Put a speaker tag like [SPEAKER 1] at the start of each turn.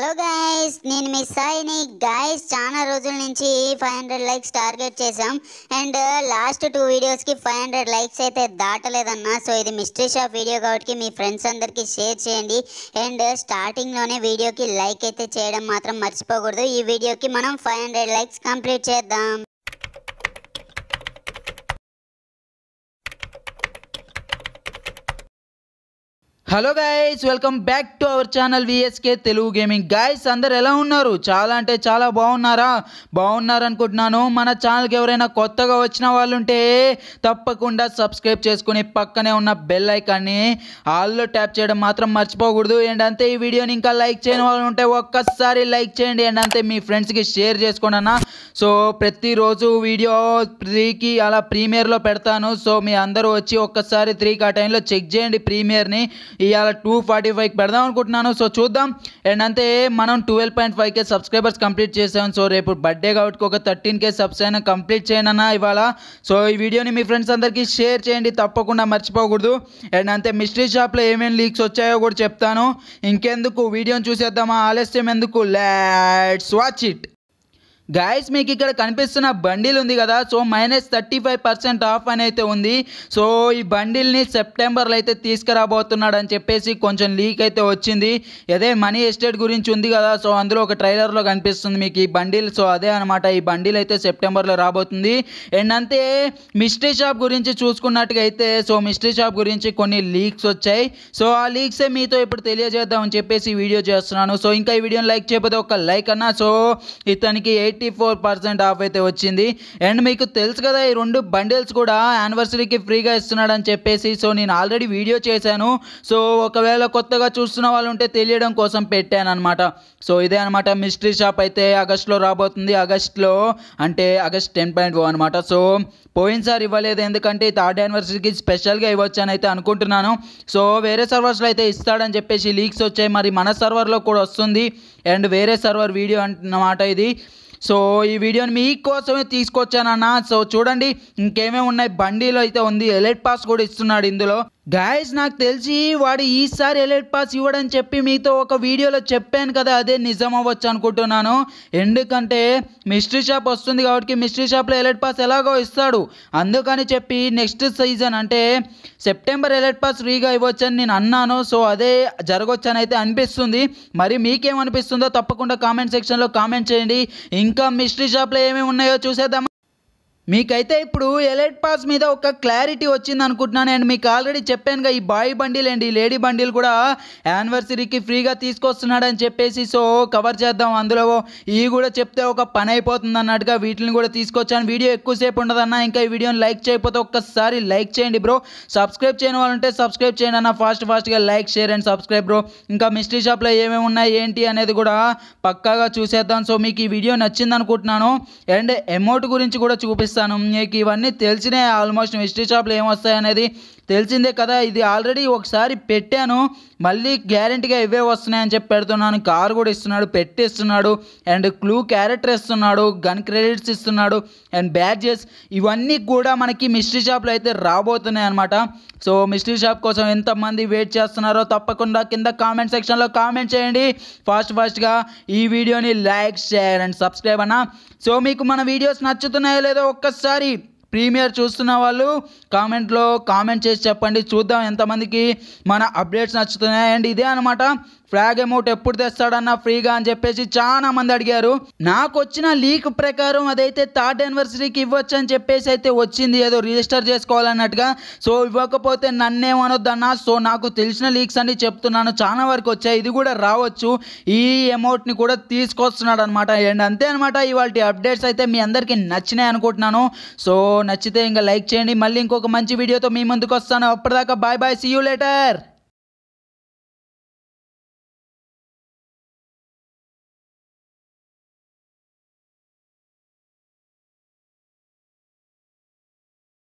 [SPEAKER 1] hello guys నేను miss అయిని guys చాలా రోజుల నుంచి ఫైవ్ హండ్రెడ్ లైక్స్ టార్గెట్ చేసాం అండ్ లాస్ట్ టూ వీడియోస్కి ఫైవ్ హండ్రెడ్ లైక్స్ అయితే దాటలేదన్న సో ఇది మిస్టరీ షాప్ వీడియో కాబట్టి మీ ఫ్రెండ్స్ అందరికీ షేర్ చేయండి అండ్ స్టార్టింగ్లోనే వీడియోకి లైక్ అయితే చేయడం మాత్రం మర్చిపోకూడదు ఈ వీడియోకి మనం ఫైవ్ హండ్రెడ్ లైక్స్ కంప్లీట్ చేద్దాం hello guys welcome back to our channel VSK Telugu gaming guys అందరు ఎలా ఉన్నారు చాలా అంటే చాలా బాగున్నారా బాగున్నారనుకుంటున్నాను మన ఛానల్కి ఎవరైనా కొత్తగా వచ్చిన వాళ్ళు ఉంటే తప్పకుండా సబ్స్క్రైబ్ చేసుకుని పక్కనే ఉన్న బెల్ ఐకాన్ని ఆల్లో ట్యాప్ చేయడం మాత్రం మర్చిపోకూడదు అండ్ అంతే ఈ వీడియోని ఇంకా లైక్ చేయని వాళ్ళు ఉంటే ఒక్కసారి లైక్ చేయండి అండ్ అంతే మీ ఫ్రెండ్స్కి షేర్ చేసుకోండి అన్న సో ప్రతిరోజు వీడియో త్రీకి అలా ప్రీమియర్లో పెడతాను సో మీ అందరూ వచ్చి ఒక్కసారి త్రీకి ఆ టైంలో చెక్ చేయండి ప్రీమియర్ని ఇవాళ టూ ఫార్టీ ఫైవ్కి పెడదాం అనుకుంటున్నాను సో చూద్దాం అండ్ అంతే మనం twelve point five K subscribers complete చేసాం సో రేపు బర్త్డే కాబట్టి ఒక థర్టీన్కే సబ్స్ అయినా కంప్లీట్ చేయండి అన్న ఇవాళ సో ఈ వీడియోని మీ ఫ్రెండ్స్ అందరికీ షేర్ చేయండి తప్పకుండా మర్చిపోకూడదు అండ్ అంతే మిస్టరీ షాప్లో ఏమేమి లీక్స్ వచ్చాయో కూడా చెప్తాను ఇంకెందుకు వీడియోని చూసేద్దామా ఆలస్యం ఎందుకు లెట్స్ వాచ్ ఇట్ గాయస్ మీకు ఇక్కడ కనిపిస్తున్న బండిల్ ఉంది కదా so minus thirty five percent off అని అయితే ఉంది సో ఈ బండిల్ని సెప్టెంబర్లో అయితే తీసుకురాబోతున్నాడు అని చెప్పేసి కొంచెం లీక్ అయితే వచ్చింది అదే మనీ ఎస్టేట్ గురించి ఉంది కదా సో అందులో ఒక ట్రైలర్లో కనిపిస్తుంది మీకు ఈ బండిల్ సో అదే అనమాట ఈ బండిల్ అయితే సెప్టెంబర్లో రాబోతుంది అండ్ అంతే మిస్టరీ షాప్ గురించి చూసుకున్నట్టుగా అయితే సో మిస్టరీ షాప్ గురించి కొన్ని లీక్స్ వచ్చాయి సో ఆ లీక్సే మీతో ఇప్పుడు తెలియజేద్దామని చెప్పేసి వీడియో చేస్తున్నాను సో ఇంకా ఈ వీడియోని లైక్ చేయకపోతే ఒక లైక్ అన్నా సో ఇతనికి eight eighty four percent off అయితే వచ్చింది అండ్ మీకు తెలుసు కదా ఈ రెండు బండిల్స్ కూడా యానివర్సరీకి ఫ్రీగా ఇస్తున్నాడని చెప్పేసి సో నేను ఆల్రెడీ వీడియో చేశాను సో ఒకవేళ కొత్తగా చూస్తున్న వాళ్ళు ఉంటే తెలియడం కోసం పెట్టాను అనమాట సో ఇదే అనమాట మిస్టరీ షాప్ అయితే ఆగస్ట్లో రాబోతుంది ఆగస్ట్లో అంటే ఆగస్ట్ టెన్ పాయింట్ ఓ అనమాట సో పోయినసారి ఇవ్వలేదు ఎందుకంటే థర్డ్ యానివర్సరీకి స్పెషల్గా ఇవ్వచ్చు అని అయితే అనుకుంటున్నాను సో వేరే సర్వర్స్లో అయితే ఇస్తాడని చెప్పేసి లీక్స్ వచ్చాయి మరి మన సర్వర్లో కూడా వస్తుంది అండ్ వేరే సర్వర్ వీడియో అంటున్నమాట ఇది సో ఈ వీడియోని మీకోసమే తీసుకొచ్చానన్న సో చూడండి ఇంకేమేమి ఉన్నాయి బండిలో అయితే ఉంది ఎలైట్ పాస్ కూడా ఇస్తున్నాడు ఇందులో గాయస్ నాకు తెలిసి వాడు ఈసారి ఎలెట్ పాస్ ఇవ్వడని చెప్పి మీతో ఒక వీడియోలో చెప్పాను కదా అదే నిజం అవ్వచ్చు అనుకుంటున్నాను ఎందుకంటే మిస్ట్రీ షాప్ వస్తుంది కాబట్టి మిస్ట్రీ షాప్లో ఎలెట్ పాస్ ఎలాగో ఇస్తాడు అందుకని చెప్పి నెక్స్ట్ సీజన్ అంటే సెప్టెంబర్ ఎలెట్ పాస్ ఫ్రీగా ఇవ్వచ్చని నేను అన్నాను సో అదే జరగవచ్చని అయితే అనిపిస్తుంది మరి మీకేమనిపిస్తుందో తప్పకుండా కామెంట్ సెక్షన్లో కామెంట్ చేయండి ఇంకా మిస్ట్రీ షాప్లో ఏమేమి ఉన్నాయో చూసేద్దాం మీకైతే ఇప్పుడు ఎలైట్ పాస్ మీద ఒక క్లారిటీ వచ్చింది అనుకుంటున్నాను అండ్ మీకు ఆల్రెడీ చెప్పానుగా ఈ బాయ్ బండిల్ అండ్ ఈ లేడీ బండిల్ కూడా యానివర్సరీకి ఫ్రీగా తీసుకొస్తున్నాడని చెప్పేసి సో కవర్ చేద్దాం అందులో ఇవి కూడా చెప్తే ఒక పని అయిపోతుంది అన్నట్టుగా వీటిని కూడా తీసుకొచ్చాను వీడియో ఎక్కువసేపు ఉండదన్నా ఇంకా ఈ వీడియోని లైక్ చేయకపోతే ఒక్కసారి లైక్ చేయండి బ్రో సబ్స్క్రైబ్ చేయని వాళ్ళంటే సబ్స్క్రైబ్ చేయండి అన్న ఫాస్ట్ ఫాస్ట్గా like share and subscribe bro ఇంకా మిస్టరీ షాప్లో ఏమేమి ఉన్నాయి ఏంటి అనేది కూడా పక్కాగా చూసేద్దాం సో మీకు ఈ వీడియో నచ్చింది అనుకుంటున్నాను అండ్ అమౌంట్ గురించి కూడా చూపిస్తాను చూపిస్తాను నీకు ఇవన్నీ తెలిసినే ఆల్మోస్ట్ మిస్టరీ షాప్లో ఏమొస్తాయనేది తెలిసిందే కదా ఇది ఆల్రెడీ ఒకసారి పెట్టాను మళ్ళీ గ్యారెంటీగా ఇవే వస్తున్నాయని చెప్పి పెడుతున్నాను కారు కూడా ఇస్తున్నాడు పెట్టి ఇస్తున్నాడు అండ్ క్లూ క్యారెక్టర్ ఇస్తున్నాడు గన్ క్రెడిట్స్ ఇస్తున్నాడు అండ్ బ్యాడ్జెస్ ఇవన్నీ కూడా మనకి మిస్టరీ షాప్లో అయితే రాబోతున్నాయి అనమాట సో మిస్ట్రీ షాప్ కోసం ఎంతమంది వెయిట్ చేస్తున్నారో తప్పకుండా కింద కామెంట్ సెక్షన్లో కామెంట్ చేయండి ఫాస్ట్ ఫాస్ట్గా ఈ వీడియోని లైక్ షేర్ అండ్ సబ్స్క్రైబ్ అన్న సో మీకు మన వీడియోస్ నచ్చుతున్నాయో లేదో ఒక్కసారి ప్రీమియర్ చూస్తున్న వాళ్ళు కామెంట్లో కామెంట్ చేసి చెప్పండి చూద్దాం ఎంతమందికి మన అప్డేట్స్ నచ్చుతున్నాయి అండ్ ఇదే అనమాట ఫ్లాగ్ అమౌంట్ ఎప్పుడు తెస్తాడన్న ఫ్రీగా అని చెప్పేసి చాలా మంది అడిగారు నాకు వచ్చిన లీక్ ప్రకారం అదైతే థర్డ్ యానివర్సరీకి ఇవ్వచ్చు అని చెప్పేసి అయితే వచ్చింది ఏదో రిజిస్టర్ చేసుకోవాలన్నట్టుగా సో ఇవ్వకపోతే నన్నేమనొద్దన్న సో నాకు తెలిసిన లీక్స్ అని చెప్తున్నాను చాలా వరకు వచ్చాయి ఇది కూడా రావచ్చు ఈ అమౌంట్ని కూడా తీసుకొస్తున్నాడు అనమాట అండ్ అంతే అనమాట ఇవాళ అప్డేట్స్ అయితే మీ అందరికీ నచ్చినాయి అనుకుంటున్నాను సో నచ్చితే ఇంకా లైక్ చేయండి మళ్ళీ ఇంకొక మంచి వీడియోతో మీ ముందుకు వస్తాను అప్పటిదాకా bye bye see you letter